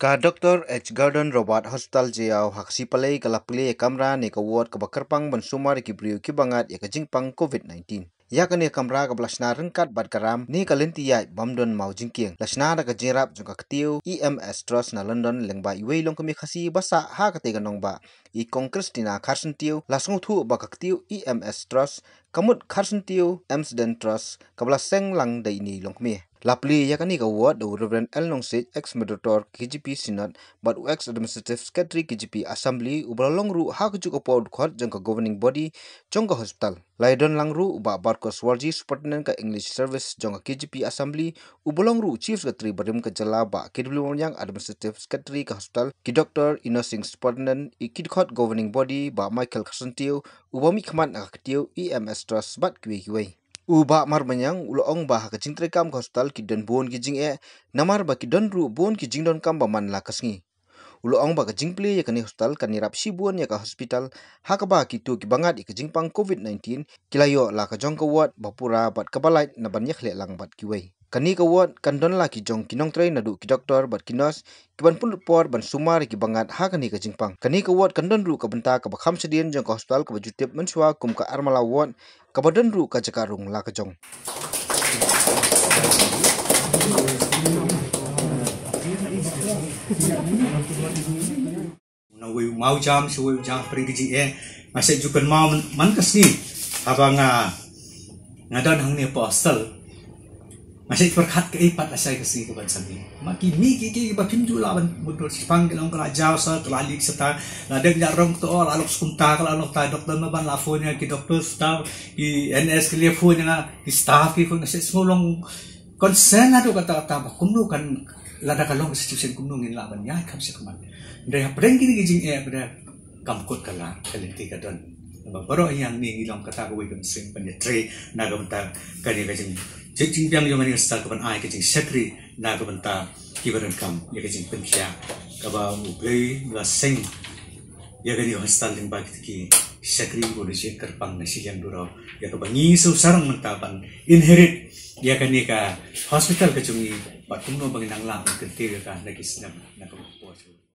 ka Dr. h garden robot hospital jiao haksi palai kalapli Kamra ne ka ward ka bakarpang bansumar ki briu ki bangat ya jingpang covid 19 yakani kamra ka blasna rengkat Bad Karam ni kalenti yai bamdon maujingking lasna da ka jirap jung ka ktiu ems trust na london lengba iwei long kami khasi basa ha ka nong ganongba i kong Kristina tiu lasung thu ba ka ktiu ems trust kamut Carson tiu amsden trust kabla seng lang dai ni Kami. Lapli yakani ka ward Reverend Nong Sej ex moderator KGP Sinat, but ex administrative secretary KGP Assembly long ru ha kujuk upod khot jong governing body jong ka hospital Laidon lang ru ba bar swarji superintendent ka English service jangka ka KGP Assembly ubalong ru chief secretary badum ka jala ba KW yang administrative secretary ka hospital ki doctor Innocent superintendent ikid kid khot governing body ba Michael Kasantiu ubami khman na EMS trust bat kwe kwe u ba mar manyang ulo ong ba kaching tre hospital ki bon ki jing e namar ba ki ru bon kijing don kam ba man la ulo ang ba kajing ple ya kani hospital kani rap sibuan ya ka hospital hakaba ka ba ki bangat pang covid 19 kilayo la ka jong ka wat ba pura bat ka balait na ban yakhle lang bat ki wei kani ka wat kan don la ki jong ki nong na du ki doktor bat ki nurse pun por ban sumar ki bangat ha kani kajing pang kani ka wat kan don ru ka benta ka ba sedien jong ka hospital ka ba mensua kum ka armala wat ka badan ru ka jakarung la ka jong nawe mau jam suwe jam perigi eh, masih juga mau mangkas ni apa nga ah, ngadan hang ni apostel, masih berkat keipat asai kesi ke bangsa ni maki mi ki ki ba pindu lawan mutul sipang ke long kerajau sa kelali serta nyak jarong to lalu sekunta kalau ta dokter maban lafonya ki dokter staff ki NS ke lafonya ki staff ki pun semulong kon sena kata kata apa Kumnu kan lada kalong situation kumnu ngin laban ya kam se dari apa yang kini kijing eh pada kamkot kala kaliti kadon don baro yang ni ngilong kata ko wikum sing pan tre naga gamta kani kijing jing piang yang mani setelah kapan ay kijing sekri naga gamta kibaran kam ya kijing penkia kaba uplei ga sing ya gani hostal ling bak kiki sekri boleh sih pang nasi yang dulu ya kaba ngi sarang mentapan inherit dia kan ni ka hospital ke cumi patung no bagi nang lang kan tiga ka lagi kisnam nak